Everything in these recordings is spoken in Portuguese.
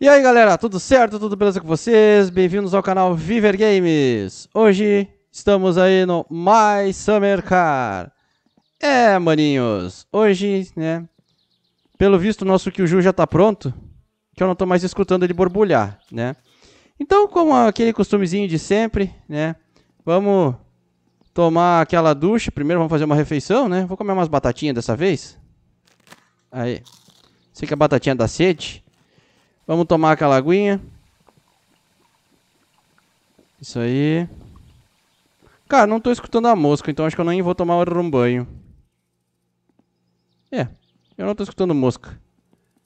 E aí galera, tudo certo? Tudo beleza com vocês? Bem-vindos ao canal Viver Games! Hoje estamos aí no My Summer Car. É, maninhos, hoje, né, pelo visto nosso Kyuju já tá pronto, que eu não tô mais escutando ele borbulhar, né? Então, como aquele costumezinho de sempre, né, vamos tomar aquela ducha, primeiro vamos fazer uma refeição, né? Vou comer umas batatinhas dessa vez. Aí, sei que a batatinha dá sede, Vamos tomar aquela aguinha. Isso aí. Cara, não tô escutando a mosca, então acho que eu nem vou tomar um banho. É, eu não tô escutando mosca.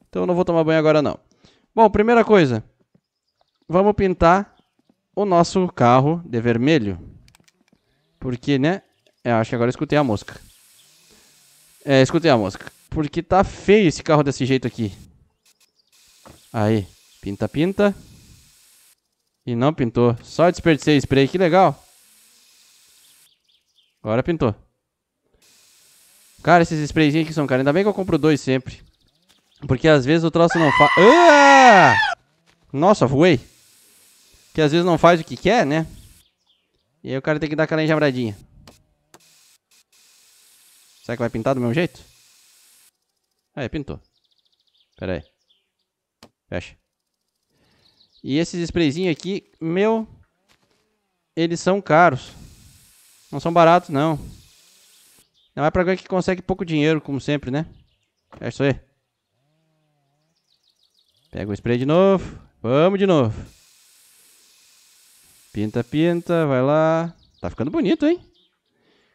Então eu não vou tomar banho agora não. Bom, primeira coisa. Vamos pintar o nosso carro de vermelho. Porque, né? Eu acho que agora eu escutei a mosca. É, escutei a mosca. Porque tá feio esse carro desse jeito aqui. Aí, pinta, pinta. E não pintou. Só desperdicei spray, que legal. Agora pintou. Cara, esses sprayzinhos aqui são caros. Ainda bem que eu compro dois sempre. Porque às vezes o troço não faz... Ah! Nossa, voei. Que às vezes não faz o que quer, né? E aí o cara tem que dar aquela enjabradinha. Será que vai pintar do meu jeito? Aí, pintou. Pera aí. Fecha. E esses sprayzinhos aqui, meu, eles são caros. Não são baratos, não. Não é pra alguém que consegue pouco dinheiro, como sempre, né? É isso aí. Pega o spray de novo. Vamos de novo. Pinta, pinta, vai lá. Tá ficando bonito, hein?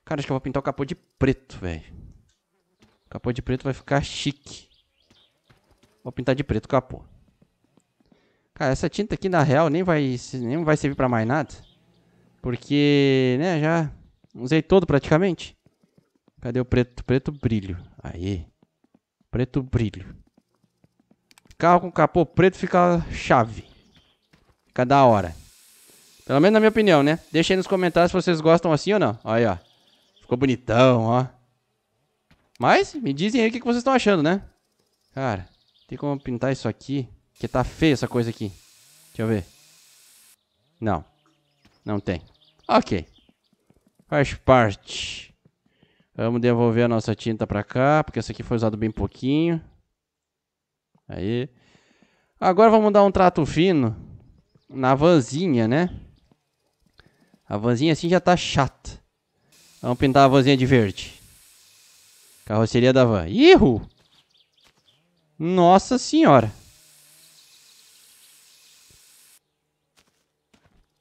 Cara, acho que eu vou pintar o capô de preto, velho. Capô de preto vai ficar chique. Vou pintar de preto o capô. Ah, essa tinta aqui, na real, nem vai, nem vai servir pra mais nada. Porque, né, já usei todo praticamente. Cadê o preto? Preto brilho. Aí. Preto brilho. Carro com capô preto fica chave. Fica da hora. Pelo menos na minha opinião, né? Deixa aí nos comentários se vocês gostam assim ou não. Aí, ó. Ficou bonitão, ó. Mas, me dizem aí o que vocês estão achando, né? Cara, tem como pintar isso aqui? Porque tá feio essa coisa aqui. Deixa eu ver. Não. Não tem. Ok. Faz parte. Vamos devolver a nossa tinta pra cá, porque essa aqui foi usada bem pouquinho. Aí. Agora vamos dar um trato fino na vanzinha, né? A vanzinha assim já tá chata. Vamos pintar a vanzinha de verde. Carroceria da van. Ih! Nossa senhora.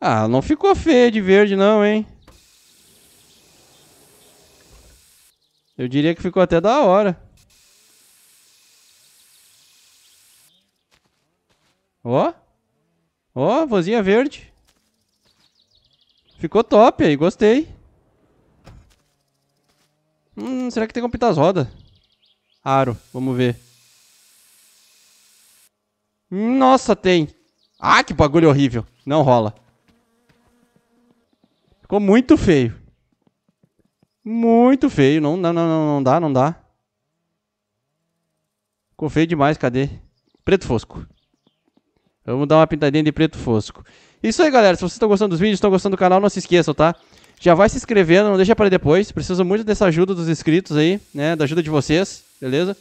Ah, não ficou feia de verde não, hein? Eu diria que ficou até da hora. Ó. Ó, vozinha verde. Ficou top aí, gostei. Hum, será que tem como pintar as rodas? Aro, vamos ver. Nossa, tem. Ah, que bagulho horrível. Não rola. Ficou muito feio. Muito feio. Não, não, não, não, dá, não dá. Ficou feio demais, cadê? Preto fosco. Vamos dar uma pintadinha de preto fosco. Isso aí, galera. Se vocês estão gostando dos vídeos, estão gostando do canal, não se esqueçam, tá? Já vai se inscrevendo, não deixa para depois. Preciso muito dessa ajuda dos inscritos aí, né? Da ajuda de vocês, beleza?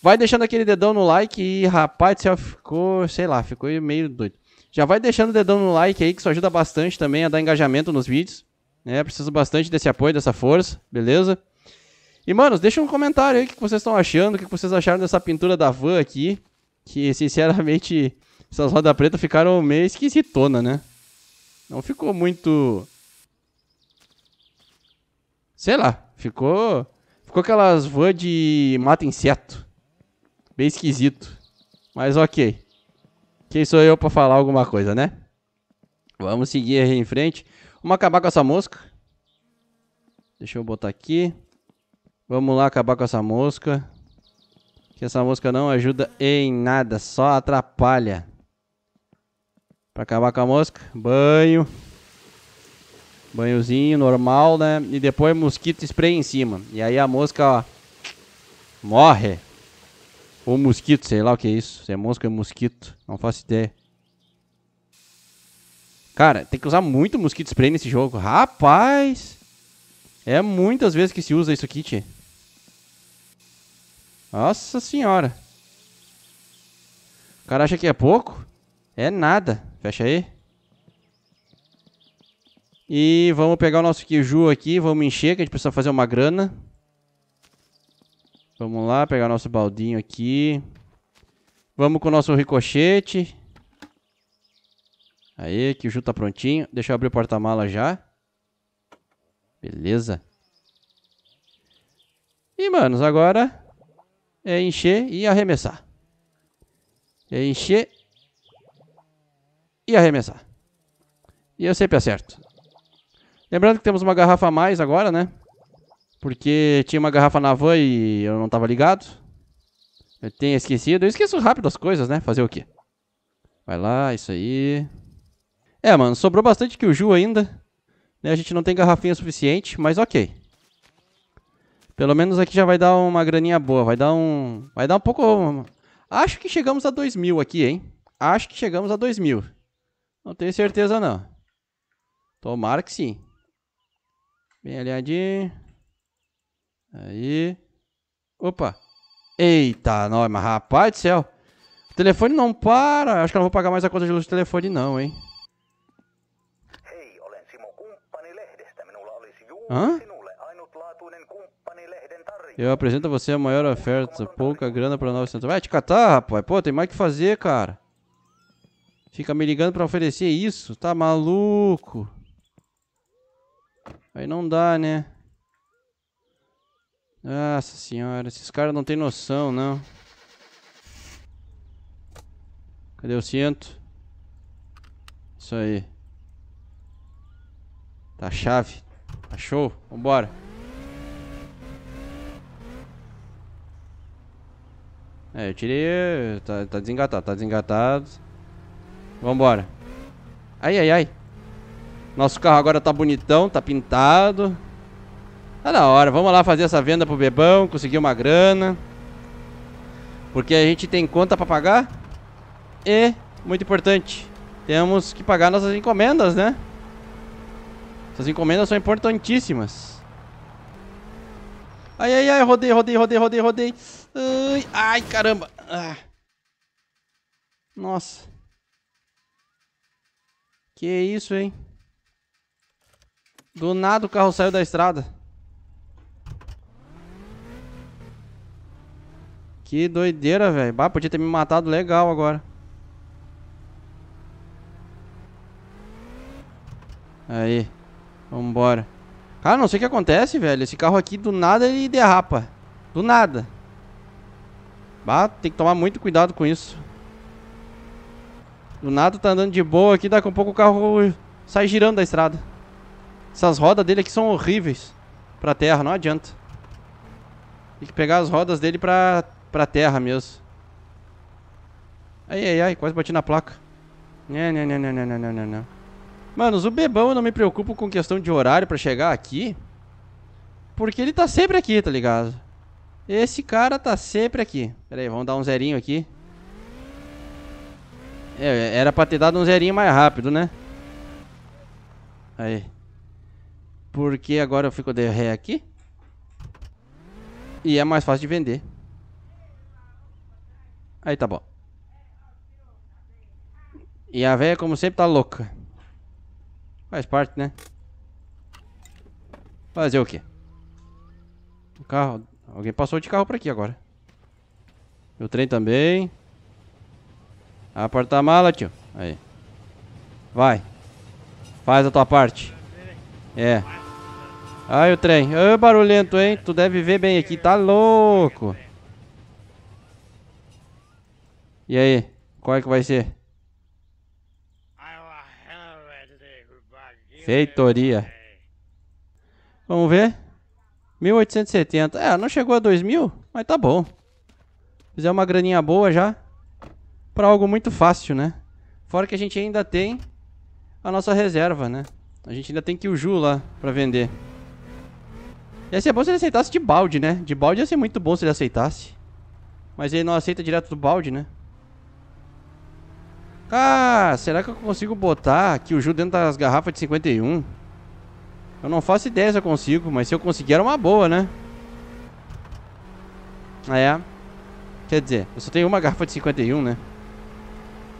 Vai deixando aquele dedão no like e, rapaz, ficou, sei lá, ficou meio doido. Já vai deixando o dedão no like aí, que isso ajuda bastante também a dar engajamento nos vídeos. Né? Preciso bastante desse apoio, dessa força, beleza? E, manos, deixa um comentário aí o que vocês estão achando, o que vocês acharam dessa pintura da van aqui. Que, sinceramente, essas rodas pretas ficaram meio esquisitona, né? Não ficou muito... Sei lá, ficou... Ficou aquelas van de mata inseto. Bem esquisito. Mas ok. Quem sou eu para falar alguma coisa, né? Vamos seguir aí em frente. Vamos acabar com essa mosca. Deixa eu botar aqui. Vamos lá acabar com essa mosca. Que essa mosca não ajuda em nada, só atrapalha. Pra acabar com a mosca, banho. Banhozinho normal, né? E depois mosquito spray em cima. E aí a mosca, ó, morre. Ou mosquito, sei lá o que é isso. Se é mosca, é mosquito. Não faço ideia. Cara, tem que usar muito mosquito spray nesse jogo. Rapaz! É muitas vezes que se usa isso aqui, tchê. Nossa senhora. O cara acha que é pouco? É nada. Fecha aí. E vamos pegar o nosso queijo aqui. Vamos encher, que a gente precisa fazer uma grana. Vamos lá, pegar nosso baldinho aqui. Vamos com o nosso ricochete. Aí, que o Ju tá prontinho. Deixa eu abrir o porta-mala já. Beleza. E, manos, agora é encher e arremessar. É encher e arremessar. E eu sempre acerto. Lembrando que temos uma garrafa a mais agora, né? Porque tinha uma garrafa na van e eu não tava ligado. Eu tenho esquecido. Eu esqueço rápido as coisas, né? Fazer o quê? Vai lá, isso aí. É, mano, sobrou bastante que o Ju ainda. Né? A gente não tem garrafinha suficiente, mas ok. Pelo menos aqui já vai dar uma graninha boa. Vai dar um... Vai dar um pouco... Acho que chegamos a 2 mil aqui, hein? Acho que chegamos a 2 mil. Não tenho certeza, não. Tomara que sim. Bem aliadinho. Aí. Opa. Eita, nós, mas rapaz do céu. O telefone não para. Acho que eu não vou pagar mais a conta de luz do telefone, não, hein? Hã? Eu apresento a você a maior oferta, pouca grana pra 900. Vai te catar, rapaz. Pô, tem mais que fazer, cara. Fica me ligando pra oferecer isso? Tá maluco? Aí não dá, né? Nossa senhora, esses caras não tem noção, não. Cadê o cinto? Isso aí. Tá chave. Achou? Tá Vambora. É, eu tirei... Eh, tá, tá desengatado, tá desengatado. Vambora. Ai, ai, ai. Nosso carro agora tá bonitão, tá pintado. Tá da hora, vamos lá fazer essa venda pro Bebão, conseguir uma grana. Porque a gente tem conta pra pagar. E, muito importante, temos que pagar nossas encomendas, né? Essas encomendas são importantíssimas. Ai, ai, ai, rodei, rodei, rodei, rodei, rodei. Ai, ai caramba. Ah. Nossa. Que isso, hein? Do nada o carro saiu da estrada. Que doideira, velho. Bah, podia ter me matado legal agora. Aí. Vambora. Cara, não sei o que acontece, velho. Esse carro aqui, do nada, ele derrapa. Do nada. Bah, tem que tomar muito cuidado com isso. Do nada tá andando de boa aqui, daqui a pouco o carro sai girando da estrada. Essas rodas dele aqui são horríveis pra terra, não adianta. Tem que pegar as rodas dele pra pra terra mesmo. Ai, ai, ai, quase bati na placa. Não, não, não, não, não, não, não, né. Manos, o bebão eu não me preocupo com questão de horário pra chegar aqui. Porque ele tá sempre aqui, tá ligado? Esse cara tá sempre aqui. Pera aí, vamos dar um zerinho aqui. É, era pra ter dado um zerinho mais rápido, né? Aí. Porque agora eu fico de ré aqui. E é mais fácil de vender. Aí tá bom. E a véia, como sempre, tá louca. Faz parte, né? Fazer o quê? O carro... Alguém passou de carro por aqui agora. o trem também. A porta-mala, tio. Aí. Vai. Faz a tua parte. É. Aí o trem. Ô, barulhento, hein? Tu deve ver bem aqui. Tá louco. E aí, qual é que vai ser? Feitoria. Vamos ver? 1870. É, não chegou a 2000, mas tá bom. Fizer uma graninha boa já. Pra algo muito fácil, né? Fora que a gente ainda tem a nossa reserva, né? A gente ainda tem que o Ju lá pra vender. Ia ser é bom se ele aceitasse de balde, né? De balde ia ser muito bom se ele aceitasse. Mas ele não aceita direto do balde, né? Ah, será que eu consigo botar Kyuju dentro das garrafas de 51? Eu não faço ideia se eu consigo, mas se eu conseguir era uma boa, né? Ah, é. Quer dizer, eu só tenho uma garrafa de 51, né?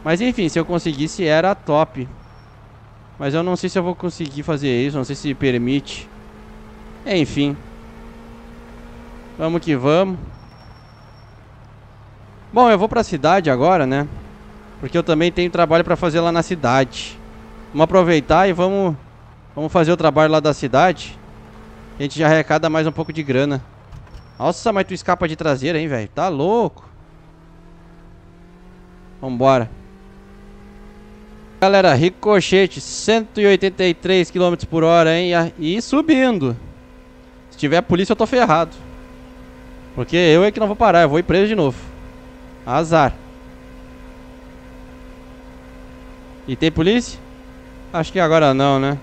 Mas enfim, se eu conseguisse era top. Mas eu não sei se eu vou conseguir fazer isso, não sei se permite. Enfim. Vamos que vamos. Bom, eu vou pra cidade agora, né? Porque eu também tenho trabalho para fazer lá na cidade. Vamos aproveitar e vamos, vamos fazer o trabalho lá da cidade. A gente já arrecada mais um pouco de grana. Nossa, mas tu escapa de traseira, hein, velho? Tá louco. Vambora. Galera, ricochete, 183 km por hora, hein? E subindo. Se tiver polícia, eu tô ferrado. Porque eu é que não vou parar, eu vou ir preso de novo. Azar. E tem polícia? Acho que agora não, né?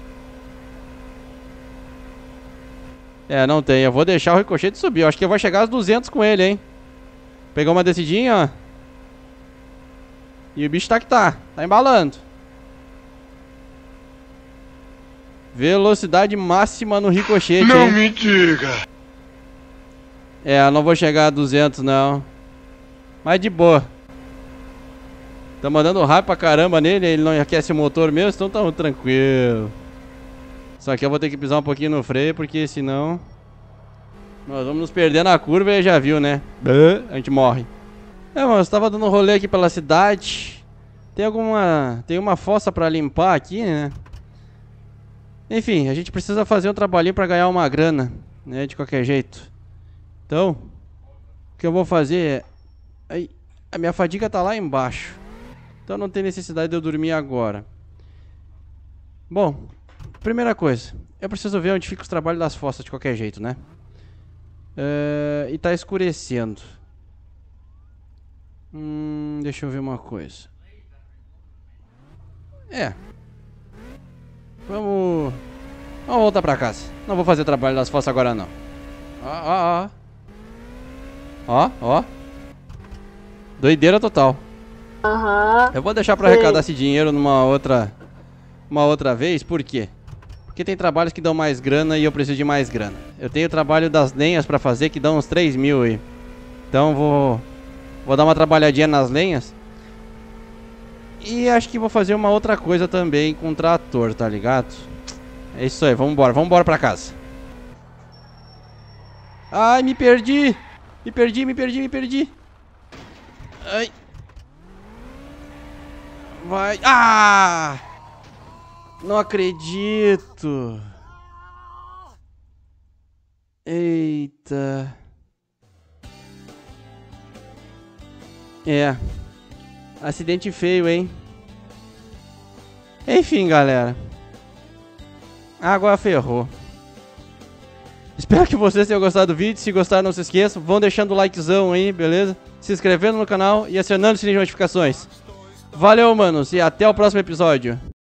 É, não tem. Eu vou deixar o ricochete subir. Eu acho que eu vou chegar aos 200 com ele, hein? Pegou uma descidinha, ó. E o bicho tá que tá. Tá embalando. Velocidade máxima no ricochete, Não hein? me diga. É, eu não vou chegar a 200, não. Mas de boa. Tá mandando raio pra caramba nele, ele não aquece o motor mesmo, então tá tranquilo. Só que eu vou ter que pisar um pouquinho no freio, porque senão... Nós vamos nos perder na curva e já viu, né? É. A gente morre. É, mas eu tava dando um rolê aqui pela cidade. Tem alguma... Tem uma fossa pra limpar aqui, né? Enfim, a gente precisa fazer um trabalhinho pra ganhar uma grana, né? De qualquer jeito. Então... O que eu vou fazer é... Ai, a minha fadiga tá lá embaixo. Então não tem necessidade de eu dormir agora. Bom, primeira coisa, eu preciso ver onde fica os trabalhos das fossas de qualquer jeito, né? Uh, e tá escurecendo. Hum, deixa eu ver uma coisa. É. Vamos... Vamos voltar pra casa. Não vou fazer trabalho das fossas agora, não. Ó, ó, ó. Ó, ó. Doideira total. Aham. Uhum. Eu vou deixar pra arrecadar esse dinheiro numa outra. Uma outra vez, por quê? Porque tem trabalhos que dão mais grana e eu preciso de mais grana. Eu tenho o trabalho das lenhas pra fazer que dão uns 3 mil aí. Então vou. Vou dar uma trabalhadinha nas lenhas. E acho que vou fazer uma outra coisa também com o trator, tá ligado? É isso aí, vambora, vambora pra casa. Ai, me perdi! Me perdi, me perdi, me perdi! Ai! Vai. Ah! Não acredito. Eita. É. Acidente feio, hein? Enfim, galera. Agora ferrou. Espero que vocês tenham gostado do vídeo. Se gostaram, não se esqueçam. Vão deixando o likezão aí, beleza? Se inscrevendo no canal e acionando o sininho de notificações. Valeu, manos, e até o próximo episódio.